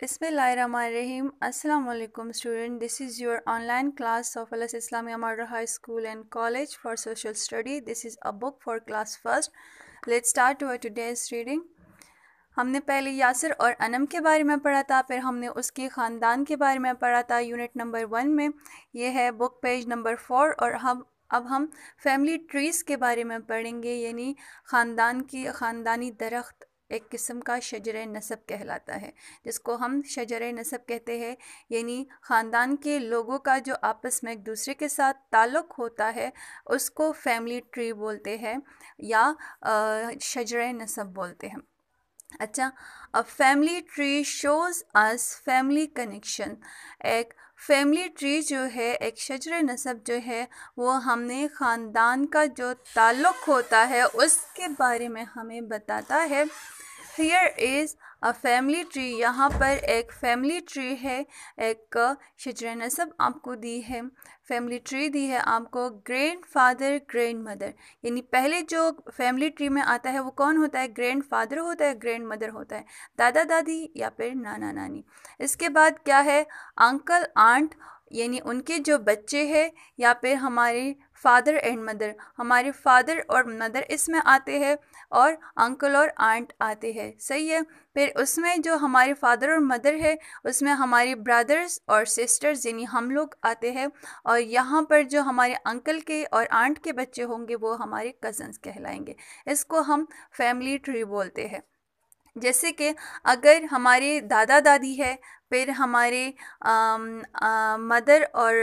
बिस्मिल्लाहिर्रहमानिर्रहीम अस्सलाम वालेकुम student this is your online class of Al Islamia model high school and college for social study this is a book for class first let start to today's reading हमने पहले यासर और अनम के बारे में पढ़ा था फिर हमने उसके ख़ानदान के बारे में पढ़ा था यूनिट नंबर वन में यह है बुक पेज नंबर फोर और हम अब हम फैमिली ट्रीज़ के बारे में पढ़ेंगे यानी ख़ानदान की ख़ानदानी दरख्त एक किस्म का शजर नसब कहलाता है जिसको हम शजर नसब कहते हैं यानी ख़ानदान के लोगों का जो आपस में एक दूसरे के साथ ताल्लुक़ होता है उसको फैमिली ट्री बोलते हैं या शजर नसब बोलते हैं अच्छा अब family tree shows us family connection एक फैमिली ट्री जो है एक शजर नसब जो है वो हमने ख़ानदान का जो ताल्लुक़ होता है उसके बारे में हमें बताता है here is a family tree यहाँ पर एक फैमिली ट्री है एक शजर नसब आपको दी है फैमिली ट्री दी है आपको ग्रैंड फादर ग्रैंड मदर यानी पहले जो फैमिली ट्री में आता है वो कौन होता है ग्रैंड फादर होता है ग्रैंड मदर होता है दादा दादी या फिर नाना नानी इसके बाद क्या है अंकल आंट यानी उनके जो बच्चे हैं या फिर हमारे फ़ादर एंड मदर हमारे फ़ादर और मदर इसमें आते हैं और अंकल और आंट आते हैं सही है फिर उसमें जो हमारे फ़ादर और मदर है उसमें हमारे ब्रदर्स और सिस्टर्स यानी हम लोग आते हैं और यहाँ पर जो हमारे अंकल के और आंट के बच्चे होंगे वो हमारे कज़न्स कहलाएंगे इसको हम फैमिली ट्री बोलते हैं जैसे कि अगर हमारे दादा दादी है फिर हमारे मदर और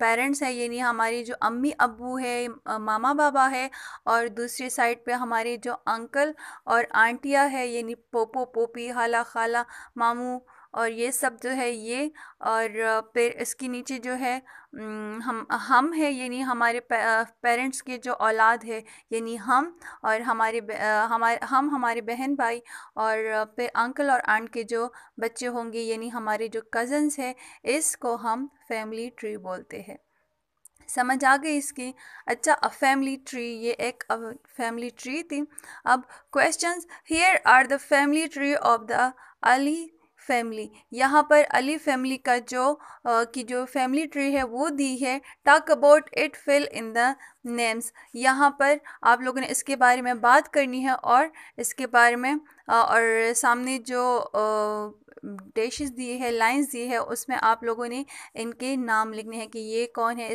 पेरेंट्स हैं यानी हमारी जो अम्मी अबू है मामा बाबा है और दूसरी साइड पे हमारे जो अंकल और आंटियाँ है यानी पोपो पोपी हाला खाला मामू और ये सब जो है ये और फिर इसके नीचे जो है हम हम है यानी हमारे पेरेंट्स के जो औलाद है यानी हम और हमारे हमारे हम हमारे बहन भाई और फिर अंकल और आंट के जो बच्चे होंगे यानी हमारे जो कज़न्स हैं इसको हम फैमिली ट्री बोलते हैं समझ आ गई इसकी अच्छा अ फैमिली ट्री ये एक फैमिली ट्री थी अब questions here are the family tree of the Ali family यहाँ पर अली फैमिली का जो आ, की जो फैमिली ट्री है वो दी है talk about it fill in the names यहाँ पर आप लोगों ने इसके बारे में बात करनी है और इसके बारे में आ, और सामने जो आ, डिशेस दिए हैं लाइंस दिए हैं उसमें आप लोगों ने इनके नाम लिखने हैं कि ये कौन है